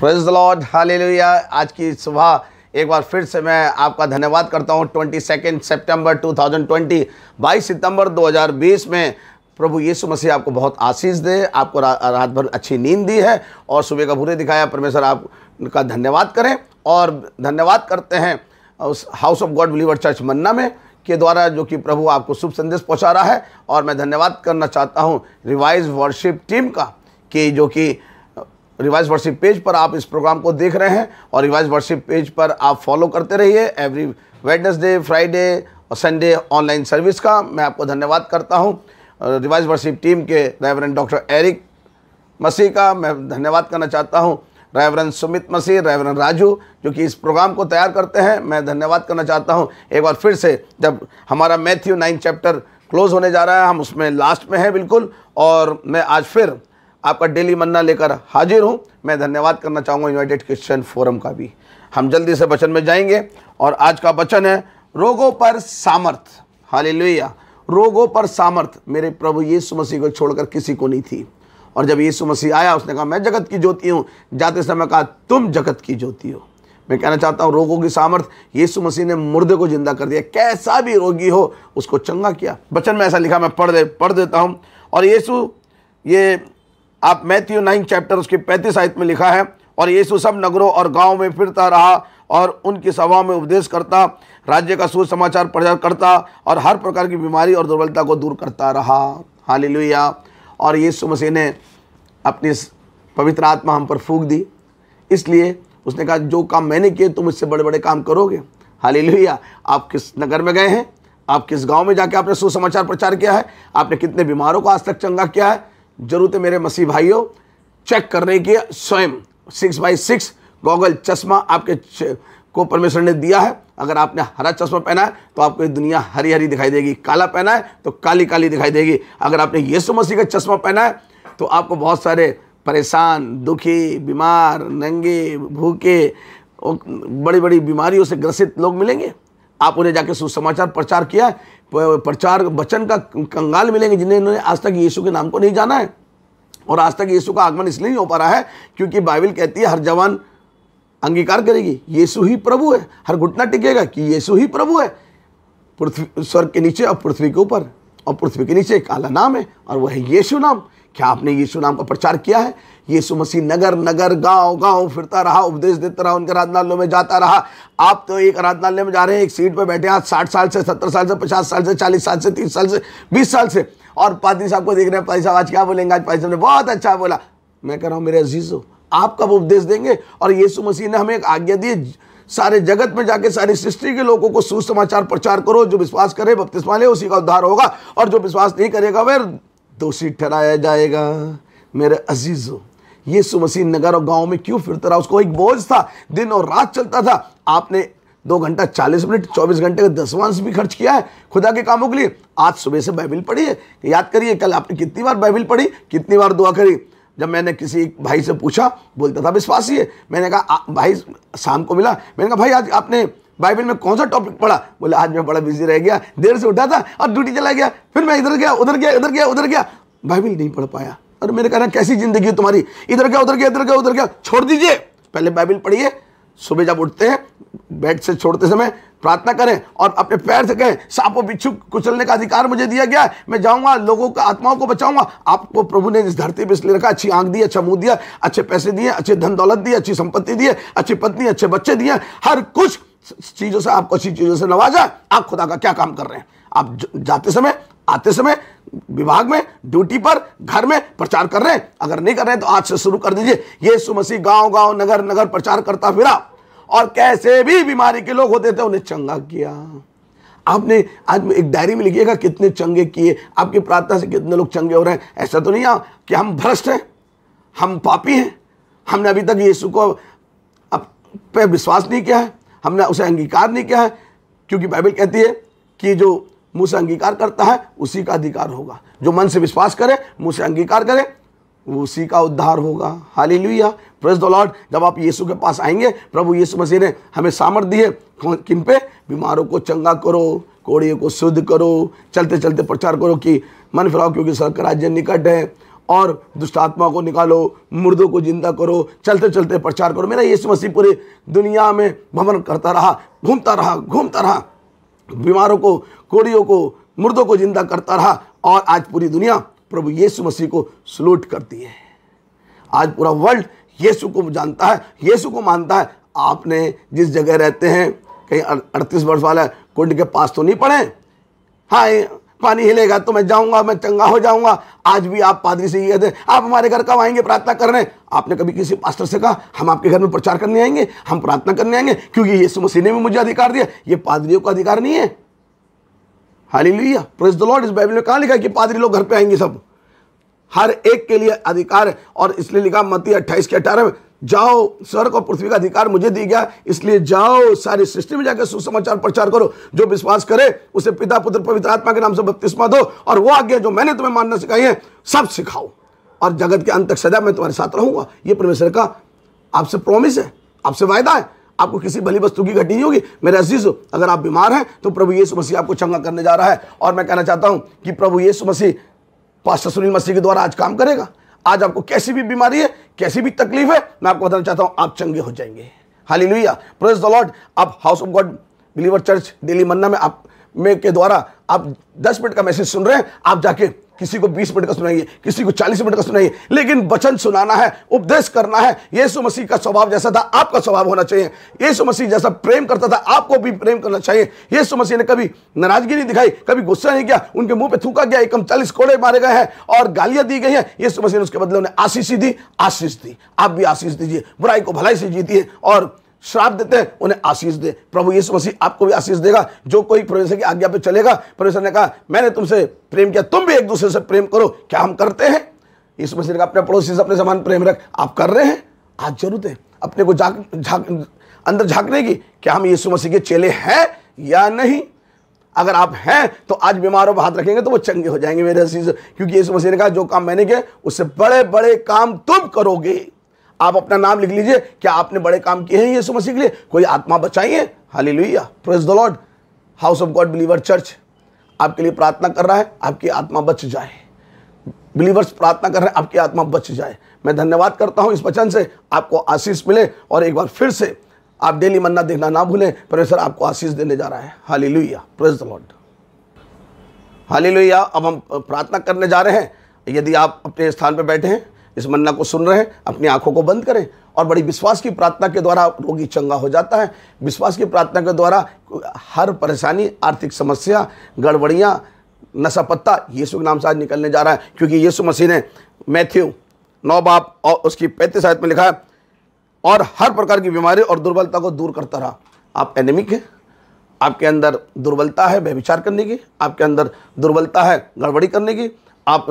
praise Lord hallelujah आज की सुबह एक बार फिर से मैं आपका धन्यवाद करता हूँ twenty second September two thousand twenty बाईस सितम्बर दो हज़ार बीस में प्रभु यीशु मसीह आपको बहुत आशीष दे आपको रा, रात भर अच्छी नींद दी है और सुबह का भूरे दिखाया परमेश्वर आप धन्यवाद करें और धन्यवाद करते हैं उस house of God believer church manna में के द्वारा जो कि प्रभु आपको शुभ संदेश पहुँचा रहा है और मैं धन्यवाद करना चाहता हूँ रिवाइज वर्शिप टीम का कि जो कि रिवाइज वर्शिप पेज पर आप इस प्रोग्राम को देख रहे हैं और रिवाइज वर्शिप पेज पर आप फॉलो करते रहिए एवरी वेडनेसडे फ्राइडे और संडे ऑनलाइन सर्विस का मैं आपको धन्यवाद करता हूँ रिवाइज वर्शिप टीम के रेवरेंट डॉक्टर एरिक मसीह का मैं धन्यवाद करना चाहता हूँ रेवरन सुमित मसीह रेवरन राजू जो कि इस प्रोग्राम को तैयार करते हैं मैं धन्यवाद करना चाहता हूँ एक बार फिर से जब हमारा मैथ्यू नाइन चैप्टर क्लोज होने जा रहा है हम उसमें लास्ट में हैं बिल्कुल और मैं आज फिर आपका डेली मन्ना लेकर हाजिर हूँ मैं धन्यवाद करना चाहूँगा यूनाइटेड क्रिश्चियन फोरम का भी हम जल्दी से बचन में जाएंगे और आज का बचन है रोगों पर सामर्थ हाल रोगों पर सामर्थ मेरे प्रभु यीशु मसीह को छोड़कर किसी को नहीं थी और जब यीशु मसीह आया उसने कहा मैं जगत की ज्योति हूँ जाते समय कहा तुम जगत की ज्योति हो मैं कहना चाहता हूँ रोगों की सामर्थ यीशु मसीह ने मुर्दे को जिंदा कर दिया कैसा भी रोगी हो उसको चंगा किया बचन में ऐसा लिखा मैं पढ़ दे पढ़ देता हूँ और यीशु ये आप मैथ्यू नाइन चैप्टर उसके पैंतीस आयत में लिखा है और यीशु सब नगरों और गाँव में फिरता रहा और उनकी सभा में उपदेश करता राज्य का सुसमाचार प्रचार करता और हर प्रकार की बीमारी और दुर्बलता को दूर करता रहा हाल और यीशु मसीह ने अपनी पवित्र आत्मा हम पर फूक दी इसलिए उसने कहा जो काम मैंने किए तुम इससे बड़े बड़े काम करोगे हाल आप किस नगर में गए हैं आप किस गांव में जाके आपने सुसमाचार प्रचार किया है आपने कितने बीमारों को आज तक चंगा किया है जरूरत है मेरे मसीह भाइयों चेक करने की स्वयं सिक्स बाई सिक्स गॉगल चश्मा आपके को परमेश्वर ने दिया है अगर आपने हरा चश्मा पहना है तो आपको ये दुनिया हरी हरी दिखाई देगी काला पहना है तो काली काली दिखाई देगी अगर आपने यीशु मसीह का चश्मा पहना है तो आपको बहुत सारे परेशान दुखी बीमार नंगे भूखे बड़ी बड़ी बीमारियों से ग्रसित लोग मिलेंगे आप उन्हें जाके सुसमाचार प्रचार किया प्रचार वचन का कंगाल मिलेंगे जिन्हें इन्होंने आज तक यीशु के नाम को नहीं जाना है और आज तक यीशु का आगमन इसलिए नहीं हो पा रहा है क्योंकि बाइबल कहती है हर जवान अंगीकार करेगी यीशु ही प्रभु है हर घुटना टिकेगा कि यीशु ही प्रभु है पृथ्वी स्वर्ग के नीचे और पृथ्वी के ऊपर और पृथ्वी के नीचे एक आला नाम है और वह है येसु नाम क्या आपने यीशु नाम का प्रचार किया है यीशु मसीह नगर नगर गांव गांव फिरता रहा उपदेश देता रहा उनके आराधनालयों में जाता रहा आप तो एक आराधनालय में जा रहे हैं एक सीट पर बैठे आज साठ साल से सत्तर साल से पचास साल से चालीस साल से तीस साल से बीस साल से और पादी साहब को देख रहे हैं पादी साहब आज क्या बोलेंगे आज पादी साहब ने बहुत अच्छा बोला मैं कह रहा हूँ मेरे अजीज़ों आप कब उपदेश देंगे और यीशु मसीह ने हमें एक आज्ञा दी सारे जगत में जाके सारी सृष्टि के लोगों को सुसमाचार प्रचार करो जो विश्वास करे बपतिस्मा ले उसी का उद्धार होगा और जो विश्वास नहीं करेगा वह दोषी तो ठहराया जाएगा मेरे अजीज यीशु मसीह नगर और गांव में क्यों फिरता रहा उसको एक बोझ था दिन और रात चलता था आपने दो घंटा चालीस मिनट चौबीस घंटे का दसवांश भी खर्च किया है खुदा के कामों के लिए आज सुबह से बाइबिल पढ़ी है याद करिए कल आपने कितनी बार बाइबिल पढ़ी कितनी बार दुआ करी जब मैंने किसी भाई से पूछा बोलता था विश्वासी है मैंने कहा भाई शाम को मिला मैंने कहा भाई आज आपने बाइबल में कौन सा टॉपिक पढ़ा बोले आज मैं बड़ा बिजी रह गया देर से उठा था और ड्यूटी चला गया फिर मैं इधर गया उधर गया इधर गया उधर गया बाइबल नहीं पढ़ पाया और मेरे कहना कैसी जिंदगी है तुम्हारी इधर गया उधर गया इधर गया उधर गया छोड़ दीजिए पहले बाइबल पढ़िए सुबह जब उठते हैं बेड से छोड़ते समय प्रार्थना करें और अपने पैर से कहें सांपों बिच्छू कुचलने का अधिकार मुझे दिया गया मैं जाऊंगा लोगों का आत्माओं को बचाऊंगा आपको प्रभु ने इस धरती पर इसलिए रखा अच्छी आंख दी अच्छा मुंह दिया अच्छे पैसे दिए अच्छे धन दौलत दिए अच्छी संपत्ति दिए अच्छी पत्नी अच्छे बच्चे दिए हर कुछ चीज़ों से आपको अच्छी चीज़ों से नवाजा आप खुदा का क्या काम कर रहे हैं आप जाते समय आते समय विभाग में ड्यूटी पर घर में प्रचार कर रहे हैं अगर नहीं कर रहे तो आज से शुरू कर दीजिए ये सुमसी गांव गांव नगर नगर प्रचार करता फिरा और कैसे भी बीमारी के लोग होते थे उन्हें चंगा किया आपने आज एक डायरी में लिखिएगा कितने चंगे किए आपकी प्रार्थना से कितने लोग चंगे हो रहे हैं ऐसा तो नहीं कि हम भ्रष्ट हैं हम पापी हैं हमने अभी तक यीशु को पे विश्वास नहीं किया है हमने उसे अंगीकार नहीं किया है क्योंकि बाइबल कहती है कि जो मुँह से अंगीकार करता है उसी का अधिकार होगा जो मन से विश्वास करे मुँह से अंगीकार करे उसी का उद्धार होगा हाली लुया प्रेस द लॉर्ड जब आप यीशु के पास आएंगे प्रभु यीशु मसीह ने हमें सामर्थ दिए किन पे बीमारों को चंगा करो कोड़ियों को शुद्ध करो चलते चलते प्रचार करो कि मन फिराओ क्योंकि सरकार राज्य निकट है और दुष्ट आत्मा को निकालो मुर्दों को जिंदा करो चलते चलते प्रचार करो मेरा यीशु मसीह पूरे दुनिया में भ्रमण करता रहा घूमता रहा घूमता रहा बीमारों को कोड़ियों को मुर्दों को जिंदा करता रहा और आज पूरी दुनिया प्रभु यीशु मसीह को सलूट करती है आज पूरा वर्ल्ड यीशु को जानता है यीशु को मानता है आपने जिस जगह रहते हैं कहीं अड़तीस वर्ष वाला कुंड के पास तो नहीं पड़े हाँ पानी हिलेगा तो मैं जाऊंगा मैं चंगा हो जाऊंगा आज भी आप पादरी से ये आप हमारे घर कब आएंगे प्रार्थना करने आपने कभी किसी पास्टर से कहा हम आपके घर में प्रचार करने आएंगे हम प्रार्थना करने आएंगे क्योंकि ये मसीह ने भी मुझे अधिकार दिया ये पादरियों का अधिकार नहीं है hallelujah praise the Lord इस बाइबल में कहा लिखा कि पादरी लोग घर पर आएंगे सब हर एक के लिए अधिकार है और इसलिए लिखा मती अट्ठाईस के अठारह में जाओ स्वर्ग और पृथ्वी का अधिकार मुझे दिया गया इसलिए जाओ सारी सृष्टि में जाकर सुसमाचार प्रचार करो जो विश्वास करे उसे पिता पुत्र पवित्र आत्मा के नाम से बपतिस्मा दो और वो आज्ञा जो मैंने तुम्हें मानना सिखाई है सब सिखाओ और जगत के अंत तक सदा मैं तुम्हारे साथ रहूंगा ये परमेश्वर का आपसे प्रॉमिस है आपसे वायदा है आपको किसी भली वस्तु की घटी नहीं होगी मेरे अजीज अगर आप बीमार हैं तो प्रभु यीशु मसीह आपको चंगा करने जा रहा है और मैं कहना चाहता हूं कि प्रभु यीशु मसीह पास्टर सुनील मसीह के द्वारा आज काम करेगा आज आपको कैसी भी बीमारी है कैसी भी तकलीफ है मैं आपको बताना चाहता हूं आप चंगे हो जाएंगे hallelujah praise the Lord आप house of God believer church daily manna में आप में के द्वारा आप 10 मिनट का मैसेज सुन रहे हैं आप जाके किसी को 20 मिनट का सुनाइए किसी को 40 मिनट का सुनाइए लेकिन वचन सुनाना है उपदेश करना है यीशु मसीह का स्वभाव जैसा था आपका स्वभाव होना चाहिए यीशु मसीह जैसा प्रेम करता था आपको भी प्रेम करना चाहिए यीशु मसीह ने कभी नाराजगी नहीं दिखाई कभी गुस्सा नहीं किया उनके मुंह पर थूका गया एकम चालीस कोड़े मारे गए हैं और गालियां दी गई हैं यीशु मसीह ने उसके बदले उन्हें आशीष दी आशीष दी आप भी आशीष दीजिए बुराई को भलाई से जीती और श्राप देते हैं उन्हें आशीष दे प्रभु यीशु मसीह आपको भी आशीष देगा जो कोई परमेश्वर की आज्ञा पे चलेगा परमेश्वर ने कहा मैंने तुमसे प्रेम किया तुम भी एक दूसरे से प्रेम करो क्या हम करते हैं यीशु मसीह ने कहा अपने पड़ोसी से अपने समान प्रेम रख आप कर रहे हैं आज जरूरत है अपने को झाक झाक अंदर झांकने की क्या हम यीशु मसीह के चेले हैं या नहीं अगर आप हैं तो आज बीमारों पर हाथ रखेंगे तो वो चंगे हो जाएंगे मेरे हसीज क्योंकि यीशु मसीह ने कहा जो काम मैंने किया उससे बड़े बड़े काम तुम करोगे आप अपना नाम लिख लीजिए क्या आपने बड़े काम किए हैं यीशु मसीह के लिए कोई आत्मा बचाइए hallelujah praise the Lord house of God believer church आपके लिए प्रार्थना कर रहा है आपकी आत्मा बच जाए बिलीवर्स प्रार्थना कर रहे हैं आपकी आत्मा बच जाए मैं धन्यवाद करता हूँ इस वचन से आपको आशीष मिले और एक बार फिर से आप डेली मन्ना देखना ना भूलें प्रोफेसर आपको आशीष देने जा रहा है हाली लुइया प्रेस द लॉर्ड हाली लुइया अब हम प्रार्थना करने जा रहे हैं यदि आप अपने स्थान पर बैठे हैं इस मन्ना को सुन रहे हैं अपनी आंखों को बंद करें और बड़ी विश्वास की प्रार्थना के द्वारा रोगी चंगा हो जाता है विश्वास की प्रार्थना के द्वारा हर परेशानी आर्थिक समस्या गड़बड़ियाँ नशा पत्ता यीशु के नाम से आज निकलने जा रहा है क्योंकि यीशु मसीह ने मैथ्यू नौ बाप और उसकी पैंतीस आयत में लिखा है और हर प्रकार की बीमारी और दुर्बलता को दूर करता रहा आप एनेमिक हैं आपके अंदर दुर्बलता है व्यविचार करने की आपके अंदर दुर्बलता है गड़बड़ी करने की आप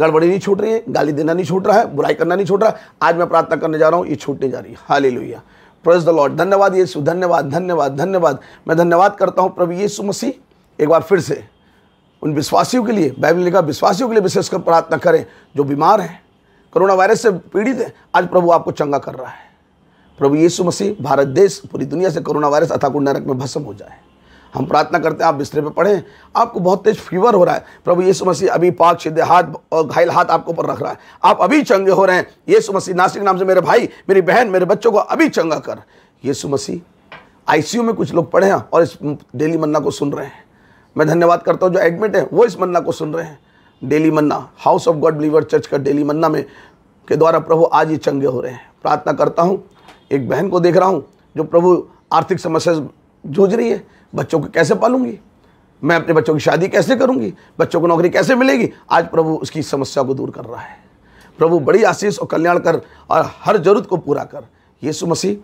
गड़बड़ी नहीं छूट रही है गाली देना नहीं छूट रहा है बुराई करना नहीं छूट रहा है आज मैं प्रार्थना करने जा रहा हूँ ये छूटने जा रही है हाली लोहिया प्रोज द लॉर्ड धन्यवाद यीशु धन्यवाद धन्यवाद धन्यवाद मैं धन्यवाद करता हूँ प्रभु येसु मसीह एक बार फिर से उन विश्वासियों के लिए बाइबल ने कहा विश्वासियों के लिए विशेषकर प्रार्थना करें जो बीमार हैं कोरोना वायरस से पीड़ित हैं आज प्रभु आपको चंगा कर रहा है प्रभु यीशु मसीह भारत देश पूरी दुनिया से कोरोना वायरस अथाकुंड नरक में भस्म हो जाए हम प्रार्थना करते हैं आप बिस्तरे पर पड़ें आपको बहुत तेज फीवर हो रहा है प्रभु यीशु मसीह अभी पाक सीधे हाथ और घायल हाथ आपको ऊपर रख रहा है आप अभी चंगे हो रहे हैं यीशु मसीह नासिक नाम से मेरे भाई मेरी बहन मेरे बच्चों को अभी चंगा कर यीशु मसीह आईसीयू में कुछ लोग पड़े हैं और इस डेली मन्ना को सुन रहे हैं मैं धन्यवाद करता हूँ जो एडमिट है वो इस मन्ना को सुन रहे हैं daily manna house of God believer church का डेली मन्ना में के द्वारा प्रभु आज ही चंगे हो रहे हैं प्रार्थना करता हूँ एक बहन को देख रहा हूँ जो प्रभु आर्थिक समस्या से जूझ रही है बच्चों को कैसे पालूंगी मैं अपने बच्चों की शादी कैसे करूंगी बच्चों को नौकरी कैसे मिलेगी आज प्रभु उसकी समस्या को दूर कर रहा है प्रभु बड़ी आशीष और कल्याण कर और हर जरूरत को पूरा कर यीशु मसीह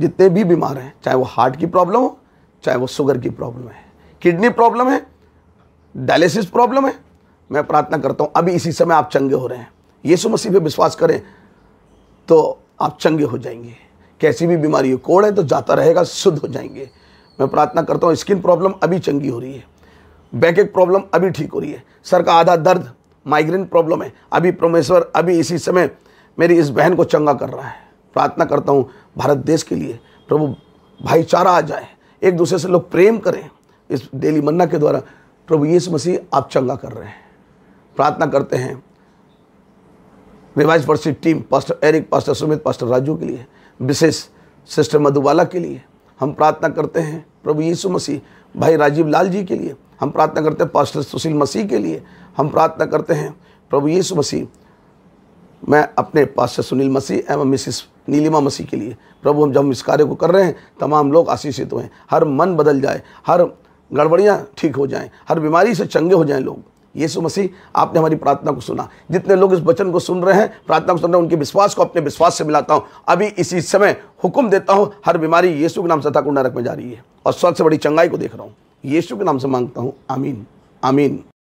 जितने भी बीमार हैं चाहे वो हार्ट की प्रॉब्लम हो चाहे वो शुगर की प्रॉब्लम है किडनी प्रॉब्लम है डायलिसिस प्रॉब्लम है मैं प्रार्थना करता हूँ अभी इसी समय आप चंगे हो रहे हैं यीशु मसीह पर विश्वास करें तो आप चंगे हो जाएंगे कैसी भी बीमारी हो कोड़ है तो जाता रहेगा शुद्ध हो जाएंगे मैं प्रार्थना करता हूँ स्किन प्रॉब्लम अभी चंगी हो रही है बैक एक प्रॉब्लम अभी ठीक हो रही है सर का आधा दर्द माइग्रेन प्रॉब्लम है अभी परमेश्वर अभी इसी समय मेरी इस बहन को चंगा कर रहा है प्रार्थना करता हूँ भारत देश के लिए प्रभु भाईचारा आ जाए एक दूसरे से लोग प्रेम करें इस डेली मन्ना के द्वारा प्रभु यीशु मसीह आप चंगा कर रहे हैं प्रार्थना करते हैं revise worship team pastor Eric pastor Sumit pastor Raju के लिए विशेष सिस्टर मधुबाला के लिए हम प्रार्थना करते हैं प्रभु यीशु मसीह भाई राजीव लाल जी के लिए हम प्रार्थना करते हैं पास्टर सुशील मसीह के लिए हम प्रार्थना करते हैं प्रभु यीशु मसीह मैं अपने पास्टर सुनील मसीह एवं मिसिस नीलिमा मसीह के लिए प्रभु हम जब हम इस कार्य को कर रहे हैं तमाम लोग आशीषित हुए हर मन बदल जाए हर गड़बड़ियाँ ठीक हो जाएँ हर बीमारी से चंगे हो जाएँ लोग यीशु मसीह आपने हमारी प्रार्थना को सुना जितने लोग इस वचन को सुन रहे हैं प्रार्थना को सुन रहे हैं उनके विश्वास को अपने विश्वास से मिलाता हूँ अभी इसी समय हुक्म देता हूँ हर बीमारी यीशु के नाम से तक नरक में जा रही है और सबसे से बड़ी चंगाई को देख रहा हूँ यीशु के नाम से मांगता हूँ आमीन आमीन